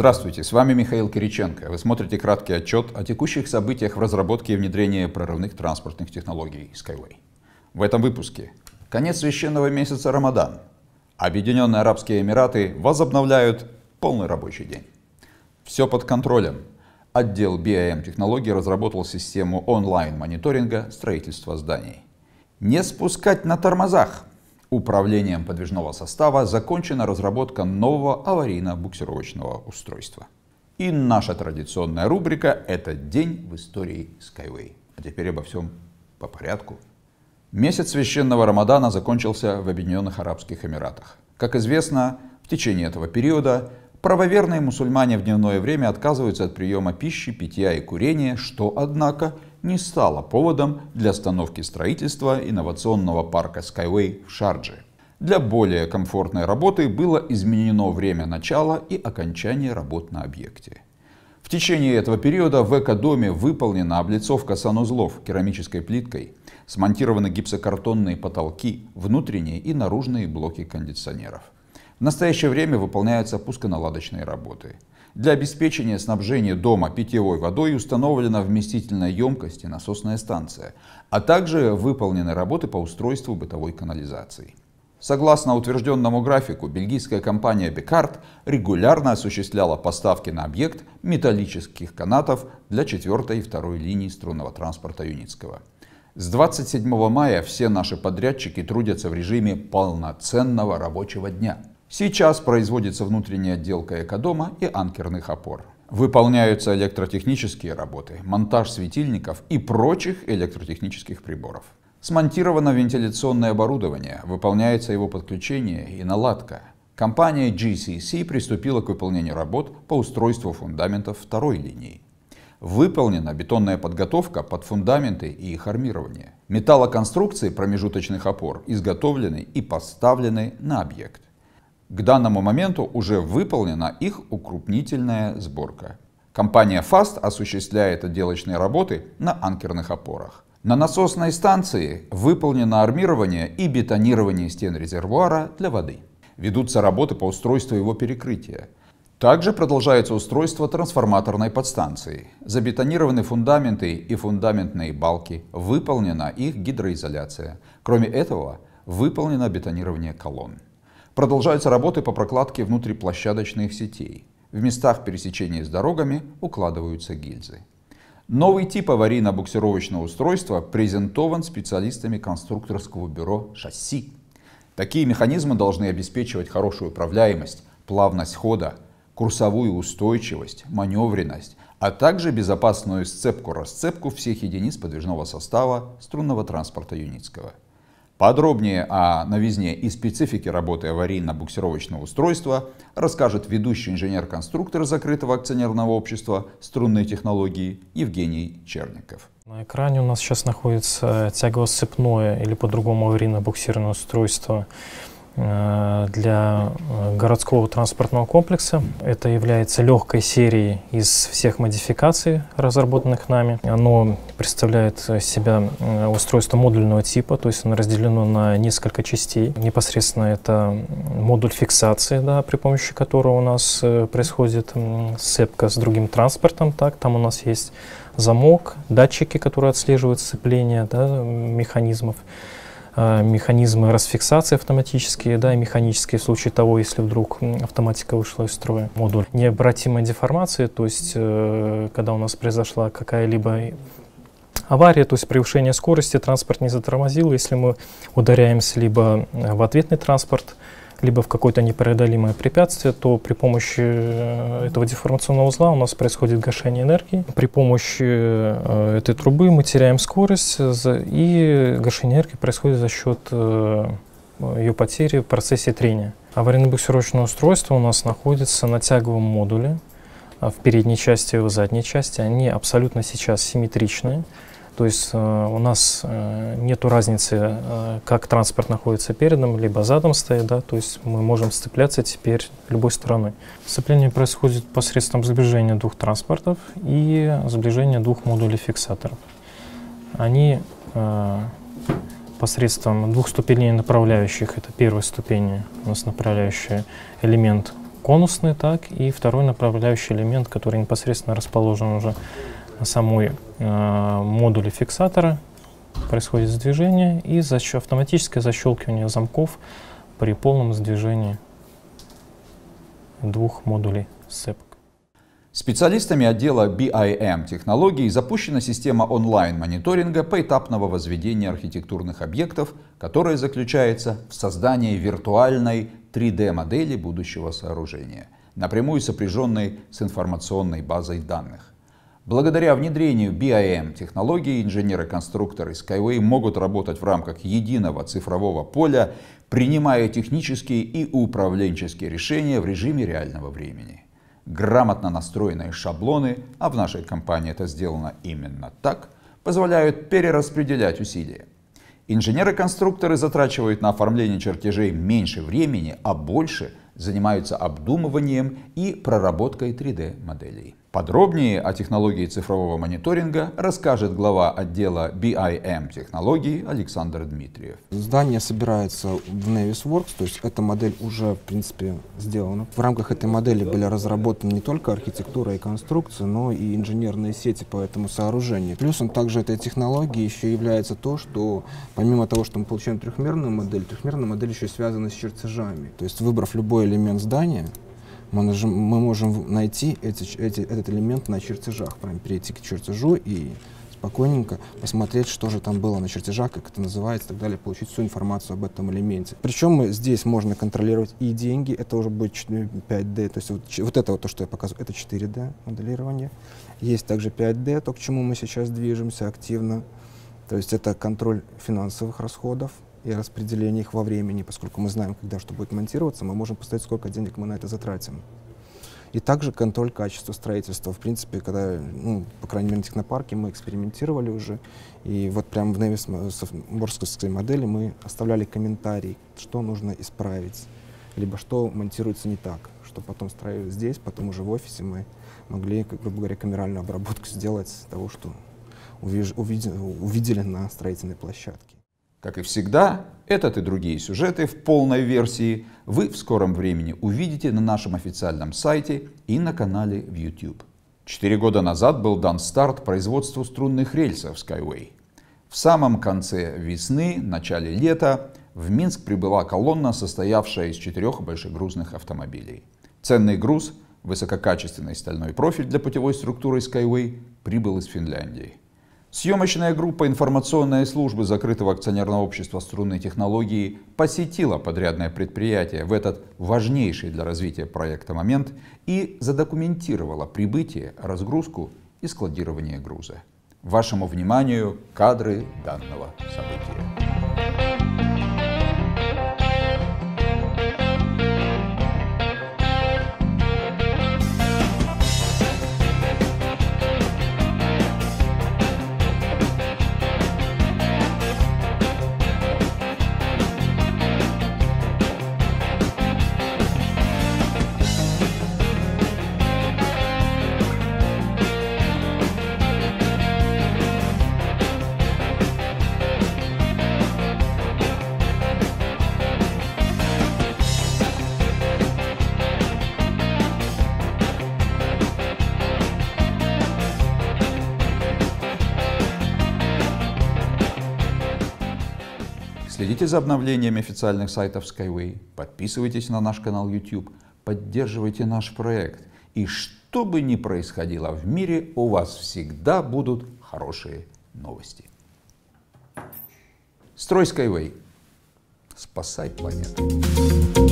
Здравствуйте, с вами Михаил Кириченко. Вы смотрите краткий отчет о текущих событиях в разработке и внедрении прорывных транспортных технологий Skyway. В этом выпуске конец священного месяца Рамадан. Объединенные Арабские Эмираты возобновляют полный рабочий день. Все под контролем. Отдел BIM технологий разработал систему онлайн-мониторинга строительства зданий. Не спускать на тормозах – Управлением подвижного состава закончена разработка нового аварийно-буксировочного устройства. И наша традиционная рубрика – это день в истории Skyway. А теперь обо всем по порядку. Месяц священного Рамадана закончился в Объединенных Арабских Эмиратах. Как известно, в течение этого периода правоверные мусульмане в дневное время отказываются от приема пищи, питья и курения, что, однако, – не стало поводом для остановки строительства инновационного парка Skyway в Шардже. Для более комфортной работы было изменено время начала и окончания работ на объекте. В течение этого периода в экодоме выполнена облицовка санузлов керамической плиткой, смонтированы гипсокартонные потолки, внутренние и наружные блоки кондиционеров. В настоящее время выполняются пусконаладочные работы. Для обеспечения снабжения дома питьевой водой установлена вместительная емкость и насосная станция, а также выполнены работы по устройству бытовой канализации. Согласно утвержденному графику, бельгийская компания Бекарт регулярно осуществляла поставки на объект металлических канатов для 4 и 2 линий струнного транспорта Юницкого. С 27 мая все наши подрядчики трудятся в режиме полноценного рабочего дня – Сейчас производится внутренняя отделка экодома и анкерных опор. Выполняются электротехнические работы, монтаж светильников и прочих электротехнических приборов. Смонтировано вентиляционное оборудование, выполняется его подключение и наладка. Компания GCC приступила к выполнению работ по устройству фундаментов второй линии. Выполнена бетонная подготовка под фундаменты и их армирование. Металлоконструкции промежуточных опор изготовлены и поставлены на объект. К данному моменту уже выполнена их укрупнительная сборка. Компания FAST осуществляет отделочные работы на анкерных опорах. На насосной станции выполнено армирование и бетонирование стен резервуара для воды. Ведутся работы по устройству его перекрытия. Также продолжается устройство трансформаторной подстанции. Забетонированы фундаменты и фундаментные балки, выполнена их гидроизоляция. Кроме этого, выполнено бетонирование колонн. Продолжаются работы по прокладке внутриплощадочных сетей. В местах пересечения с дорогами укладываются гильзы. Новый тип аварийно-буксировочного устройства презентован специалистами конструкторского бюро «Шасси». Такие механизмы должны обеспечивать хорошую управляемость, плавность хода, курсовую устойчивость, маневренность, а также безопасную сцепку-расцепку всех единиц подвижного состава струнного транспорта Юницкого. Подробнее о новизне и специфике работы аварийно-буксировочного устройства расскажет ведущий инженер-конструктор закрытого акционерного общества струнной технологии Евгений Черников. На экране у нас сейчас находится тягово-сцепное или по-другому аварийно-буксированное устройство Э, для э, городского транспортного комплекса. Это является легкой серией из всех модификаций, разработанных нами. Оно представляет себя э, устройство модульного типа, то есть оно разделено на несколько частей. Непосредственно это модуль фиксации, да, при помощи которого у нас происходит сцепка с другим транспортом. Так, там у нас есть замок, датчики, которые отслеживают сцепление да, механизмов. А, механизмы расфиксации автоматические, да, и механические в случае того, если вдруг автоматика вышла из строя. Модуль необратимой деформации, то есть э, когда у нас произошла какая-либо авария, то есть превышение скорости, транспорт не затормозил, если мы ударяемся либо в ответный транспорт, либо в какое-то непреодолимое препятствие, то при помощи э, этого деформационного узла у нас происходит гашение энергии. При помощи э, этой трубы мы теряем скорость, э, и гашение энергии происходит за счет ее потери в процессе трения. Аварийно-буксировочное устройство у нас находится на тяговом модуле а, в передней части и в задней части. Они абсолютно сейчас симметричны. То есть э, у нас э, нет разницы, э, как транспорт находится передом, либо задом стоит, да, то есть мы можем сцепляться теперь любой стороной. Сцепление происходит посредством сближения двух транспортов и сближения двух модулей фиксаторов. Они посредством двух ступеней направляющих, это первая ступень у нас направляющий элемент конусный так, и второй направляющий элемент, который непосредственно расположен уже самой э, модуле фиксатора происходит сдвижение и защ автоматическое защелкивание замков при полном сдвижении двух модулей СЭПК. Специалистами отдела BIM технологий запущена система онлайн-мониторинга поэтапного возведения архитектурных объектов, которая заключается в создании виртуальной 3D-модели будущего сооружения, напрямую сопряженной с информационной базой данных. Благодаря внедрению BIM технологий инженеры-конструкторы Skyway могут работать в рамках единого цифрового поля, принимая технические и управленческие решения в режиме реального времени. Грамотно настроенные шаблоны, а в нашей компании это сделано именно так, позволяют перераспределять усилия. Инженеры-конструкторы затрачивают на оформление чертежей меньше времени, а больше занимаются обдумыванием и проработкой 3D-моделей. Подробнее о технологии цифрового мониторинга расскажет глава отдела BIM эм технологий Александр Дмитриев. Здание собирается в Navis Works, то есть эта модель уже, в принципе, сделана. В рамках этой модели были разработаны не только архитектура и конструкция, но и инженерные сети по этому сооружению. Плюсом также этой технологии еще является то, что помимо того, что мы получаем трехмерную модель, трехмерная модель еще связана с чертежами. То есть выбрав любой элемент здания, мы, нажим, мы можем найти эти, эти, этот элемент на чертежах, прям перейти к чертежу и спокойненько посмотреть, что же там было на чертежах, как это называется и так далее, получить всю информацию об этом элементе. Причем здесь можно контролировать и деньги, это уже будет 5D, э, то есть вот, вот это вот то, что я показываю, это 4D моделирование. Есть также 5D, то, к чему мы сейчас движемся активно, то есть это контроль финансовых расходов, и распределение их во времени, поскольку мы знаем, когда что будет монтироваться, мы можем поставить, сколько денег мы на это затратим. И также контроль качества строительства. В принципе, когда, ну, по крайней мере, на технопарке мы экспериментировали уже, и вот прямо в Невисморской модели мы оставляли комментарий, что нужно исправить, либо что монтируется не так, что потом строили здесь, потом уже в офисе мы могли, как грубо говоря, камеральную обработку сделать того, что увидели на строительной площадке. Как и всегда, этот и другие сюжеты в полной версии вы в скором времени увидите на нашем официальном сайте и на канале в YouTube. Четыре года назад был дан старт производству струнных рельсов Skyway. В самом конце весны, начале лета в Минск прибыла колонна, состоявшая из четырех большегрузных автомобилей. Ценный груз, высококачественный стальной профиль для путевой структуры Skyway прибыл из Финляндии. Съемочная группа информационной службы закрытого акционерного общества «Струнные технологии» посетила подрядное предприятие в этот важнейший для развития проекта момент и задокументировала прибытие, разгрузку и складирование груза. Вашему вниманию кадры данного события. Следите за обновлениями официальных сайтов Skyway, подписывайтесь на наш канал YouTube, поддерживайте наш проект. И что бы ни происходило в мире, у вас всегда будут хорошие новости. Строй Skyway. Спасай планету.